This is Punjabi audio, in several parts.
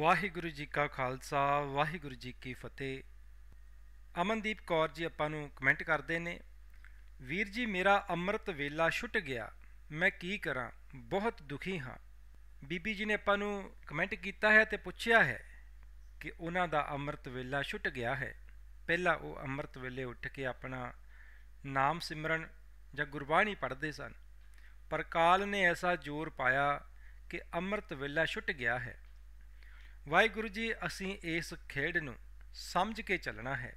ਵਾਹਿਗੁਰੂ ਜੀ ਕਾ ਖਾਲਸਾ ਵਾਹਿਗੁਰੂ ਜੀ ਕੀ ਫਤਿਹ ਅਮਨਦੀਪ ਕੌਰ ਜੀ ਆਪਾਂ ਨੂੰ ਕਮੈਂਟ ਕਰਦੇ ਨੇ ਵੀਰ ਜੀ ਮੇਰਾ ਅੰਮ੍ਰਿਤ ਵੇਲਾ ਛੁੱਟ ਗਿਆ ਮੈਂ ਕੀ ਕਰਾਂ ਬਹੁਤ ਦੁਖੀ ਹਾਂ ਬੀਬੀ ਜੀ ਨੇ ਆਪਾਂ ਨੂੰ ਕਮੈਂਟ ਕੀਤਾ ਹੈ ਤੇ ਪੁੱਛਿਆ ਹੈ ਕਿ ਉਹਨਾਂ ਦਾ ਅੰਮ੍ਰਿਤ ਵੇਲਾ ਛੁੱਟ ਗਿਆ ਹੈ ਪਹਿਲਾਂ ਉਹ ਅੰਮ੍ਰਿਤ ਵੇਲੇ ਉੱਠ ਕੇ ਆਪਣਾ ਨਾਮ ਸਿਮਰਨ ਜਾਂ ਗੁਰਬਾਣੀ ਪੜ੍ਹਦੇ ਸਨ ਪਰ ਕਾਲ ਨੇ ਐਸਾ ਜ਼ੋਰ ਪਾਇਆ ਕਿ ਅੰਮ੍ਰਿਤ ਵੇਲਾ ਛੁੱਟ ਗਿਆ ਹੈ ਵਾਹਿਗੁਰੂ ਜੀ ਅਸੀਂ ਇਸ ਖੇਡ ਨੂੰ ਸਮਝ ਕੇ ਚੱਲਣਾ ਹੈ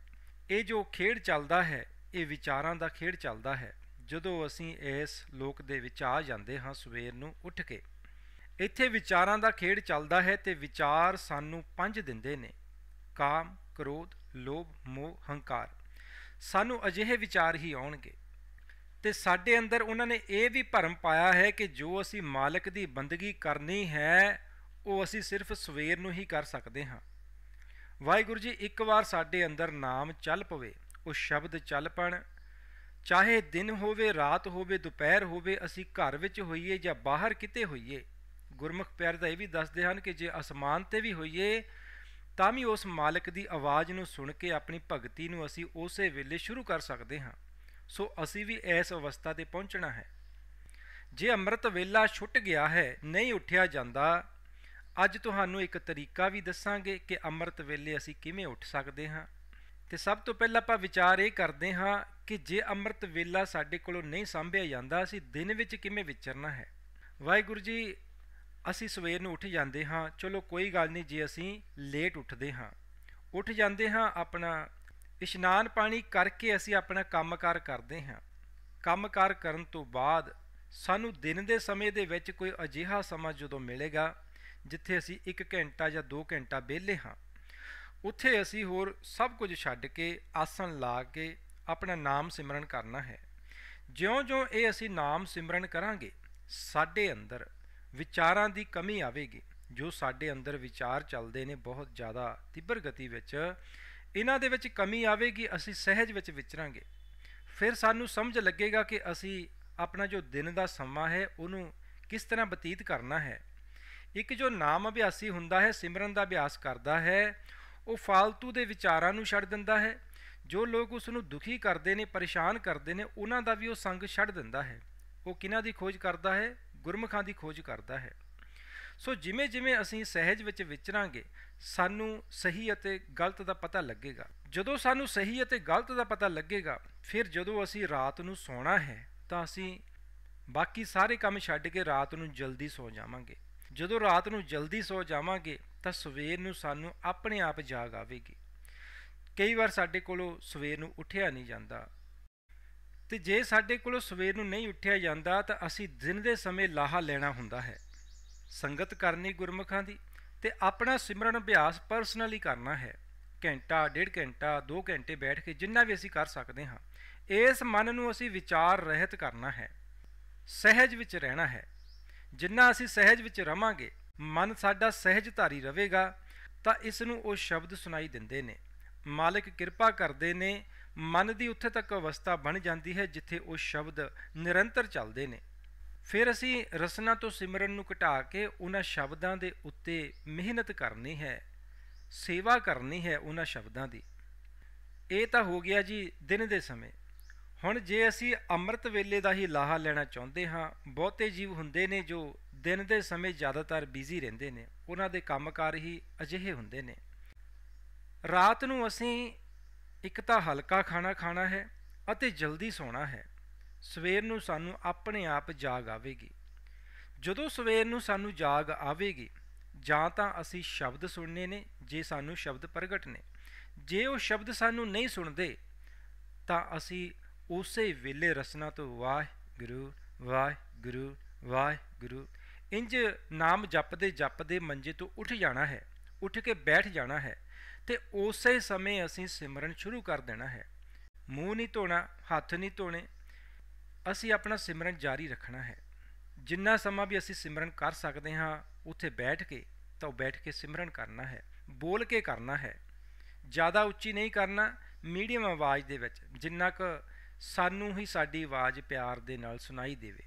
ਇਹ ਜੋ ਖੇਡ ਚੱਲਦਾ ਹੈ ਇਹ ਵਿਚਾਰਾਂ ਦਾ ਖੇਡ ਚੱਲਦਾ ਹੈ ਜਦੋਂ ਅਸੀਂ ਇਸ ਲੋਕ ਦੇ ਵਿੱਚ ਆ ਜਾਂਦੇ ਹਾਂ ਸਵੇਰ ਨੂੰ ਉੱਠ ਕੇ ਇੱਥੇ ਵਿਚਾਰਾਂ ਦਾ ਖੇਡ ਚੱਲਦਾ ਹੈ ਤੇ ਵਿਚਾਰ ਸਾਨੂੰ ਪੰਜ ਦਿੰਦੇ ਨੇ ਕਾਮ ਕ੍ਰੋਧ ਲੋਭ ਮੋਹ ਹੰਕਾਰ ਸਾਨੂੰ ਅਜਿਹੇ ਵਿਚਾਰ ਹੀ ਆਉਣਗੇ ਤੇ ਸਾਡੇ ਅੰਦਰ ਉਹਨਾਂ ਨੇ ਇਹ ਵੀ ਭਰਮ ਪਾਇਆ ਹੈ ਕਿ ਜੋ ਅਸੀਂ ਮਾਲਕ ਦੀ ਬੰਦਗੀ ਕਰਨੀ ਹੈ ਉਹ ਅਸੀਂ ਸਿਰਫ ਸਵੇਰ ਨੂੰ ਹੀ ਕਰ ਸਕਦੇ ਹਾਂ ਵਾਹਿਗੁਰੂ ਜੀ ਇੱਕ ਵਾਰ ਸਾਡੇ ਅੰਦਰ ਨਾਮ ਚੱਲ ਪਵੇ ਉਹ ਸ਼ਬਦ ਚੱਲ ਪਣ ਚਾਹੇ ਦਿਨ ਹੋਵੇ ਰਾਤ ਹੋਵੇ ਦੁਪਹਿਰ ਹੋਵੇ ਅਸੀਂ ਘਰ ਵਿੱਚ ਹੋਈਏ ਜਾਂ ਬਾਹਰ ਕਿਤੇ ਹੋਈਏ ਗੁਰਮੁਖ ਪਿਆਰ ਦਾ ਇਹ ਵੀ ਦੱਸਦੇ ਹਨ ਕਿ ਜੇ ਅਸਮਾਨ ਤੇ ਵੀ ਹੋਈਏ ਤਾਂ ਵੀ ਉਸ ਮਾਲਕ ਦੀ ਆਵਾਜ਼ ਨੂੰ ਸੁਣ ਕੇ ਆਪਣੀ ਭਗਤੀ ਨੂੰ ਅਸੀਂ ਉਸੇ ਵੇਲੇ ਸ਼ੁਰੂ ਕਰ ਸਕਦੇ ਹਾਂ ਸੋ ਅਸੀਂ ਵੀ ਇਸ ਅਵਸਥਾ ਤੇ ਪਹੁੰਚਣਾ ਹੈ ਜੇ ਅੰਮ੍ਰਿਤ ਵੇਲਾ ਛੁੱਟ ਗਿਆ ਹੈ ਨਹੀਂ ਉੱਠਿਆ ਜਾਂਦਾ ਅੱਜ ਤੁਹਾਨੂੰ ਇੱਕ ਤਰੀਕਾ ਵੀ ਦੱਸਾਂਗੇ ਕਿ ਅੰਮ੍ਰਿਤ ਵੇਲੇ ਅਸੀਂ ਕਿਵੇਂ ਉੱਠ ਸਕਦੇ ਹਾਂ ਤੇ ਸਭ ਤੋਂ ਪਹਿਲਾਂ ਆਪਾਂ ਵਿਚਾਰ ਇਹ ਕਰਦੇ ਹਾਂ ਕਿ ਜੇ ਅੰਮ੍ਰਿਤ ਵੇਲਾ ਸਾਡੇ ਕੋਲੋਂ ਨਹੀਂ ਸੰਭਿਆ ਜਾਂਦਾ ਅਸੀਂ ਦਿਨ ਵਿੱਚ ਕਿਵੇਂ ਵਿਚਰਨਾ ਹੈ ਵਾਹਿਗੁਰੂ ਜੀ ਅਸੀਂ ਸਵੇਰ ਨੂੰ ਉੱਠ ਜਾਂਦੇ ਹਾਂ ਚਲੋ ਕੋਈ ਗੱਲ ਨਹੀਂ ਜੇ ਅਸੀਂ ਲੇਟ ਉੱਠਦੇ ਹਾਂ ਉੱਠ ਜਾਂਦੇ ਹਾਂ ਆਪਣਾ ਇਸ਼ਨਾਨ ਪਾਣੀ ਕਰਕੇ ਅਸੀਂ ਆਪਣਾ ਕੰਮਕਾਰ ਕਰਦੇ ਹਾਂ ਕੰਮਕਾਰ ਕਰਨ ਤੋਂ ਬਾਅਦ ਸਾਨੂੰ ਦਿਨ ਦੇ ਸਮੇਂ ਦੇ ਵਿੱਚ ਕੋਈ ਅਜੀਹਾ ਸਮਾਂ ਜਦੋਂ ਮਿਲੇਗਾ ਜਿੱਥੇ ਅਸੀਂ 1 ਘੰਟਾ ਜਾਂ 2 ਘੰਟਾ ਵਿਹਲੇ ਹਾਂ ਉੱਥੇ ਅਸੀਂ ਹੋਰ ਸਭ ਕੁਝ ਛੱਡ ਕੇ ਆਸਣ ਲਾ ਕੇ ਆਪਣਾ ਨਾਮ ਸਿਮਰਨ ਕਰਨਾ ਹੈ ਜਿਉਂ-ਜਿਉਂ ਇਹ ਅਸੀਂ ਨਾਮ ਸਿਮਰਨ ਕਰਾਂਗੇ ਸਾਡੇ ਅੰਦਰ ਵਿਚਾਰਾਂ ਦੀ ਕਮੀ ਆਵੇਗੀ ਜੋ ਸਾਡੇ ਅੰਦਰ ਵਿਚਾਰ ਚੱਲਦੇ ਨੇ ਬਹੁਤ ਜ਼ਿਆਦਾ ਤੀਬਰ ਗਤੀ ਵਿੱਚ ਇਹਨਾਂ ਦੇ ਵਿੱਚ ਕਮੀ ਆਵੇਗੀ ਅਸੀਂ ਸਹਿਜ ਵਿੱਚ ਵਿਚਰਾਂਗੇ ਫਿਰ ਸਾਨੂੰ ਸਮਝ ਲੱਗੇਗਾ ਕਿ ਅਸੀਂ ਆਪਣਾ ਜੋ ਦਿਨ ਦਾ ਸਮਾਂ ਹੈ ਉਹਨੂੰ ਕਿਸ ਤਰ੍ਹਾਂ ਬਤੀਤ ਕਰਨਾ ਹੈ ਇੱਕ ਜੋ ਨਾਮ ਅਭਿਆਸੀ ਹੁੰਦਾ ਹੈ ਸਿਮਰਨ ਦਾ ਅਭਿਆਸ ਕਰਦਾ ਹੈ ਉਹ ਫਾਲਤੂ ਦੇ ਵਿਚਾਰਾਂ ਨੂੰ ਛੱਡ ਦਿੰਦਾ ਹੈ ਜੋ ਲੋਕ ਉਸ ਨੂੰ ਦੁਖੀ ਕਰਦੇ ਨੇ ਪਰੇਸ਼ਾਨ ਕਰਦੇ ਨੇ ਉਹਨਾਂ ਦਾ ਵੀ ਉਹ ਸੰਗ ਛੱਡ ਦਿੰਦਾ ਹੈ ਉਹ ਕਿਨਾਂ ਦੀ ਖੋਜ ਕਰਦਾ ਹੈ ਗੁਰਮਖਾਂ ਦੀ ਖੋਜ ਕਰਦਾ ਹੈ ਸੋ ਜਿਵੇਂ ਜਿਵੇਂ ਅਸੀਂ ਸਹਿਜ ਵਿੱਚ ਵਿਚਰਾਂਗੇ ਸਾਨੂੰ ਸਹੀ ਅਤੇ ਗਲਤ ਦਾ ਪਤਾ ਲੱਗੇਗਾ ਜਦੋਂ ਸਾਨੂੰ ਸਹੀ ਅਤੇ ਗਲਤ ਦਾ ਪਤਾ ਲੱਗੇਗਾ ਫਿਰ ਜਦੋਂ ਅਸੀਂ ਰਾਤ ਨੂੰ ਸੌਣਾ ਹੈ ਤਾਂ ਅਸੀਂ ਬਾਕੀ ਸਾਰੇ ਕੰਮ ਛੱਡ ਕੇ ਰਾਤ ਨੂੰ ਜਲਦੀ ਸੌ ਜਾਵਾਂਗੇ ਜਦੋਂ ਰਾਤ ਨੂੰ ਜਲਦੀ ਸੌ ਜਾਵਾਂਗੇ ਤਾਂ ਸਵੇਰ ਨੂੰ ਸਾਨੂੰ ਆਪਣੇ ਆਪ ਜਾਗ ਆਵੇਗੀ ਕਈ ਵਾਰ ਸਾਡੇ ਕੋਲੋਂ ਸਵੇਰ ਨੂੰ ਉੱਠਿਆ ਨਹੀਂ ਜਾਂਦਾ ਤੇ ਜੇ ਸਾਡੇ ਕੋਲੋਂ ਸਵੇਰ ਨੂੰ ਨਹੀਂ ਉੱਠਿਆ ਜਾਂਦਾ ਤਾਂ ਅਸੀਂ ਦਿਨ ਦੇ ਸਮੇਂ ਲਾਹਾ ਲੈਣਾ ਹੁੰਦਾ ਹੈ ਸੰਗਤ ਕਰਨੀ ਗੁਰਮਖਾਂ ਦੀ ਤੇ ਆਪਣਾ ਸਿਮਰਨ ਅਭਿਆਸ ਪਰਸਨਲੀ ਕਰਨਾ ਹੈ ਘੰਟਾ ਡੇਢ ਘੰਟਾ 2 ਘੰਟੇ ਬੈਠ ਕੇ ਜਿੰਨਾ ਵੀ ਅਸੀਂ ਕਰ ਸਕਦੇ ਹਾਂ ਇਸ ਮਨ ਨੂੰ ਅਸੀਂ ਵਿਚਾਰ ਰਹਿਤ ਕਰਨਾ ਹੈ ਸਹਿਜ ਵਿੱਚ ਰਹਿਣਾ ਹੈ ਜਿੰਨਾ ਅਸੀਂ ਸਹਿਜ ਵਿੱਚ ਰਵਾਂਗੇ ਮਨ ਸਾਡਾ ਸਹਿਜ ਧਾਰੀ ਰਹੇਗਾ ਤਾਂ ਇਸ ਨੂੰ ਉਹ ਸ਼ਬਦ ਸੁਣਾਈ ਦਿੰਦੇ ਨੇ ਮਾਲਕ ਕਿਰਪਾ ਕਰਦੇ ਨੇ ਮਨ ਦੀ ਉੱਥੇ ਤੱਕ ਅਵਸਥਾ ਬਣ ਜਾਂਦੀ ਹੈ ਜਿੱਥੇ ਉਹ ਸ਼ਬਦ ਨਿਰੰਤਰ ਚੱਲਦੇ ਨੇ ਫਿਰ ਅਸੀਂ ਰਸਨਾ ਤੋਂ ਸਿਮਰਨ ਨੂੰ ਘਟਾ ਕੇ ਉਹਨਾਂ ਸ਼ਬਦਾਂ ਦੇ ਉੱਤੇ ਮਿਹਨਤ ਕਰਨੀ ਹੈ ਸੇਵਾ ਕਰਨੀ ਹੈ ਉਹਨਾਂ ਸ਼ਬਦਾਂ ਦੀ ਇਹ ਤਾਂ ਹੋ ਗਿਆ ਜੀ ਦਿਨ ਦੇ ਸਮੇਂ ਹੁਣ ਜੇ ਅਸੀਂ ਅੰਮ੍ਰਿਤ ਵੇਲੇ ਦਾ ਹੀ ਲਾਹਾ ਲੈਣਾ ਚਾਹੁੰਦੇ ਹਾਂ ਬਹੁਤੇ ਜੀਵ ਹੁੰਦੇ ਨੇ ਜੋ ਦਿਨ ਦੇ ਸਮੇਂ ਜ਼ਿਆਦਾਤਰ ਬਿਜ਼ੀ ਰਹਿੰਦੇ ਨੇ ਉਹਨਾਂ ਦੇ ਕੰਮਕਾਰ ਹੀ ਅਜਿਹੇ ਹੁੰਦੇ ਨੇ ਰਾਤ ਨੂੰ ਅਸੀਂ ਇੱਕ ਤਾਂ ਹਲਕਾ ਖਾਣਾ ਖਾਣਾ ਹੈ ਅਤੇ ਜਲਦੀ ਸੌਣਾ ਹੈ ਸਵੇਰ ਨੂੰ ਸਾਨੂੰ ਆਪਣੇ ਆਪ ਜਾਗ ਆਵੇਗੀ ਜਦੋਂ ਸਵੇਰ ਨੂੰ ਸਾਨੂੰ ਜਾਗ ਆਵੇਗੀ ਜਾਂ ਤਾਂ ਅਸੀਂ ਸ਼ਬਦ ਸੁਣਨੇ ਨੇ ਜੇ ਸਾਨੂੰ ਸ਼ਬਦ ਪ੍ਰਗਟ ਨੇ ਜੇ ਉਹ ਸ਼ਬਦ ਸਾਨੂੰ ਨਹੀਂ ਸੁਣਦੇ ਤਾਂ ਅਸੀਂ ਉਸੇ ਵੇਲੇ ਰਸਨਾ ਤੋਂ ਵਾਹਿਗੁਰੂ ਵਾਹਿਗੁਰੂ ਵਾਹਿਗੁਰੂ ਇੰਜ ਨਾਮ ਜਪਦੇ ਜਪਦੇ ਮੰਜੇ ਤੋਂ ਉੱਠ ਜਾਣਾ ਹੈ ਉੱਠ ਕੇ ਬੈਠ ਜਾਣਾ ਹੈ ਤੇ ਉਸੇ ਸਮੇਂ ਅਸੀਂ ਸਿਮਰਨ ਸ਼ੁਰੂ ਕਰ ਦੇਣਾ ਹੈ ਮੂੰਹ ਨਹੀਂ ਧੋਣਾ ਹੱਥ ਨਹੀਂ ਧੋਣੇ ਅਸੀਂ ਆਪਣਾ ਸਿਮਰਨ ਜਾਰੀ ਰੱਖਣਾ ਹੈ ਜਿੰਨਾ ਸਮਾਂ ਵੀ ਅਸੀਂ ਸਿਮਰਨ ਕਰ ਸਕਦੇ ਹਾਂ ਉੱਥੇ ਬੈਠ ਕੇ ਤਾਂ ਬੈਠ ਕੇ ਸਿਮਰਨ ਕਰਨਾ ਹੈ ਬੋਲ ਕੇ ਕਰਨਾ ਹੈ ਜ਼ਿਆਦਾ ਉੱਚੀ ਨਹੀਂ ਕਰਨਾ ਮੀਡੀਅਮ ਆਵਾਜ਼ ਦੇ ਵਿੱਚ ਜਿੰਨਾ ਕੁ ਸਾਨੂੰ ਹੀ ਸਾਡੀ ਆਵਾਜ਼ ਪਿਆਰ ਦੇ ਨਾਲ ਸੁਣਾਈ ਦੇਵੇ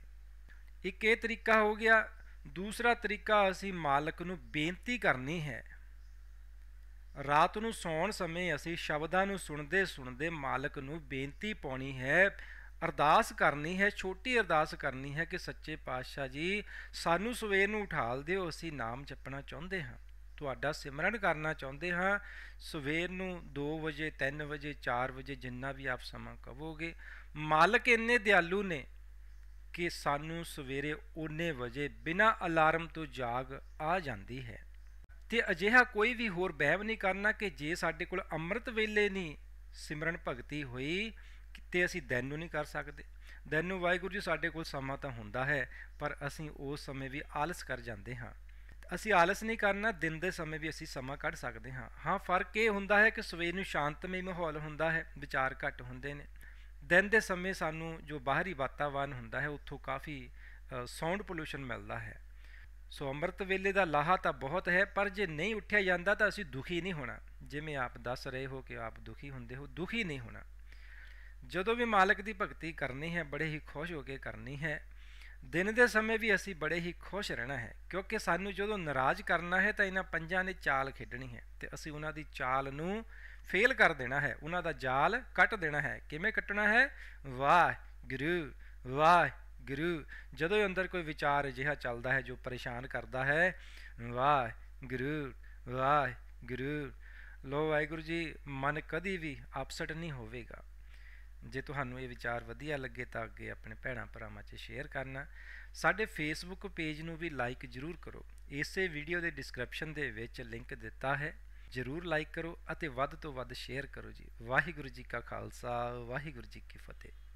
ਇੱਕ ਇਹ ਤਰੀਕਾ ਹੋ ਗਿਆ ਦੂਸਰਾ ਤਰੀਕਾ ਅਸੀਂ ਮਾਲਕ ਨੂੰ ਬੇਨਤੀ ਕਰਨੀ ਹੈ ਰਾਤ ਨੂੰ ਸੌਣ ਸਮੇਂ ਅਸੀਂ ਸ਼ਬਦਾਂ ਨੂੰ ਸੁਣਦੇ ਸੁਣਦੇ ਮਾਲਕ ਨੂੰ ਬੇਨਤੀ ਪਾਉਣੀ ਹੈ ਅਰਦਾਸ ਕਰਨੀ ਹੈ ਛੋਟੀ ਅਰਦਾਸ ਕਰਨੀ ਹੈ ਕਿ ਸੱਚੇ ਪਾਤਸ਼ਾਹ ਜੀ ਸਾਨੂੰ ਸਵੇਰ ਨੂੰ ਉਠਾਲ ਦਿਓ ਅਸੀਂ ਨਾਮ ਜਪਣਾ ਚਾਹੁੰਦੇ ਹਾਂ ਤੁਹਾਡਾ ਸਿਮਰਨ ਕਰਨਾ ਚਾਹੁੰਦੇ ਹਾਂ ਸਵੇਰ ਨੂੰ 2 ਵਜੇ 3 ਵਜੇ 4 ਵਜੇ ਜਿੰਨਾ ਵੀ ਆਪ ਸਮਾਂ ਕਵੋਗੇ ਮਾਲਕ ਇੰਨੇ ਦਿਆਲੂ ਨੇ ਕਿ ਸਾਨੂੰ ਸਵੇਰੇ ਉਨੇ ਵਜੇ ਬਿਨਾ ਅਲਾਰਮ ਤੋਂ ਜਾਗ ਆ ਜਾਂਦੀ ਹੈ ਤੇ ਅਜਿਹਾ ਕੋਈ ਵੀ ਹੋਰ ਬਹਿਮ ਨਹੀਂ ਕਰਨਾ ਕਿ ਜੇ ਸਾਡੇ ਕੋਲ ਅੰਮ੍ਰਿਤ ਵੇਲੇ ਨਹੀਂ ਸਿਮਰਨ ਭਗਤੀ ਹੋਈ ਤੇ ਅਸੀਂ ਦਿਨ ਨੂੰ ਨਹੀਂ ਕਰ ਸਕਦੇ ਦਿਨ ਨੂੰ ਵਾਹਿਗੁਰੂ ਜੀ ਸਾਡੇ ਕੋਲ ਸਮਾਂ ਤਾਂ ਹੁੰਦਾ ਹੈ ਪਰ ਅਸੀਂ ਉਸ ਸਮੇਂ ਵੀ ਆਲਸ ਕਰ ਜਾਂਦੇ ਹਾਂ ਅਸੀਂ ਆਲਸ ਨਹੀਂ ਕਰਨਾ ਦਿਨ ਦੇ ਸਮੇਂ ਵੀ ਅਸੀਂ ਸਮਾਂ ਕੱਢ ਸਕਦੇ ਹਾਂ ਹਾਂ ਫਰਕ ਇਹ ਹੁੰਦਾ ਹੈ ਕਿ ਸਵੇਰ ਨੂੰ ਸ਼ਾਂਤਮਈ ਮਾਹੌਲ ਹੁੰਦਾ ਹੈ ਵਿਚਾਰ ਘੱਟ ਹੁੰਦੇ ਨੇ ਦਿਨ ਦੇ ਸਮੇਂ ਸਾਨੂੰ ਜੋ ਬਾਹਰੀ ਵਾਤਾਵਰਣ ਹੁੰਦਾ ਹੈ ਉੱਥੋਂ ਕਾਫੀ ਸਾਊਂਡ ਪੋਲੂਸ਼ਨ ਮਿਲਦਾ ਹੈ ਸੋ ਅੰਮ੍ਰਿਤ ਵੇਲੇ ਦਾ ਲਾਹਾ ਤਾਂ ਬਹੁਤ ਹੈ ਪਰ ਜੇ ਨਹੀਂ ਉੱਠਿਆ ਜਾਂਦਾ ਤਾਂ ਅਸੀਂ ਦੁਖੀ ਨਹੀਂ ਹੋਣਾ ਜਿਵੇਂ ਆਪ ਦੱਸ ਰਹੇ ਹੋ ਕਿ ਆਪ ਦੁਖੀ ਹੁੰਦੇ ਹੋ ਦੁਖੀ ਨਹੀਂ ਹੋਣਾ ਜਦੋਂ ਵੀ ਮਾਲਕ ਦੀ ਭਗਤੀ ਕਰਨੀ ਹੈ ਬੜੇ ਹੀ ਖੁਸ਼ ਹੋ ਕੇ ਕਰਨੀ ਹੈ ਦਿਨ ਦੇ ਸਮੇਂ ਵੀ ਅਸੀਂ ਬੜੇ ਹੀ ਖੁਸ਼ ਰਹਿਣਾ ਹੈ ਕਿਉਂਕਿ ਸਾਨੂੰ ਜਦੋਂ ਨਾਰਾਜ਼ ਕਰਨਾ ਹੈ ਤਾਂ ਇਹਨਾਂ ਪੰਜਾਂ ਨੇ ਚਾਲ ਖੇਡਣੀ ਹੈ ਤੇ ਅਸੀਂ ਉਹਨਾਂ ਦੀ ਚਾਲ ਨੂੰ ਫੇਲ ਕਰ ਦੇਣਾ ਹੈ ਉਹਨਾਂ ਦਾ ਜਾਲ ਕੱਟ ਦੇਣਾ ਹੈ ਕਿਵੇਂ ਕੱਟਣਾ ਹੈ ਵਾਹ ਗੁਰੂ ਵਾਹ ਗੁਰੂ ਜਦੋਂ ਅੰਦਰ ਕੋਈ ਵਿਚਾਰ ਅਜਿਹਾ ਚੱਲਦਾ ਹੈ ਜੋ ਪਰੇਸ਼ਾਨ ਕਰਦਾ ਹੈ ਵਾਹ ਗੁਰੂ ਵਾਹ ਗੁਰੂ ਲੋ ਵਾਹਿਗੁਰੂ ਜੀ ਮਨ ਕਦੀ ਵੀ ਅਪਸੈਟ ਨਹੀਂ ਹੋਵੇਗਾ ਜੇ ਤੁਹਾਨੂੰ ਇਹ ਵਿਚਾਰ ਵਧੀਆ ਲੱਗੇ ਤਾਂ ਅੱਗੇ ਆਪਣੇ ਭੈਣਾਂ ਭਰਾਵਾਂ 'ਚ ਸ਼ੇਅਰ ਕਰਨਾ ਸਾਡੇ ਫੇਸਬੁੱਕ ਪੇਜ ਨੂੰ ਵੀ ਲਾਈਕ ਜ਼ਰੂਰ ਕਰੋ ਇਸੇ ਵੀਡੀਓ ਦੇ ਡਿਸਕ੍ਰਿਪਸ਼ਨ ਦੇ ਵਿੱਚ ਲਿੰਕ ਦਿੱਤਾ ਹੈ ਜ਼ਰੂਰ ਲਾਈਕ ਕਰੋ ਅਤੇ ਵੱਧ ਤੋਂ ਵੱਧ ਸ਼ੇਅਰ ਕਰੋ ਜੀ ਵਾਹਿਗੁਰੂ ਜੀ ਕਾ ਖਾਲਸਾ ਵਾਹਿਗੁਰੂ ਜੀ ਕੀ ਫਤਿਹ